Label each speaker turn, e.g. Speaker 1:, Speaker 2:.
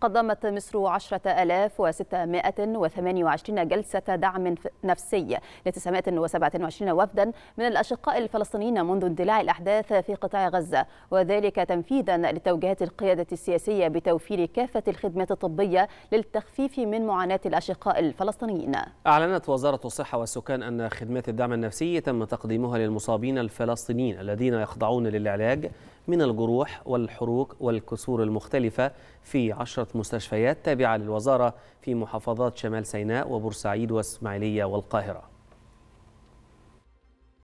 Speaker 1: قدمت مصر 10628 جلسة دعم نفسي ل 927 وفدا من الأشقاء الفلسطينيين منذ اندلاع الأحداث في قطاع غزة وذلك تنفيذا لتوجيهات القيادة السياسية بتوفير كافة الخدمات الطبية للتخفيف من معاناة الأشقاء الفلسطينيين
Speaker 2: أعلنت وزارة الصحة والسكان أن خدمات الدعم النفسي تم تقديمها للمصابين الفلسطينيين الذين يخضعون للعلاج من الجروح والحروق والكسور المختلفة في عشرة مستشفيات تابعة للوزارة في محافظات شمال سيناء وبورسعيد والإسماعيلية والقاهرة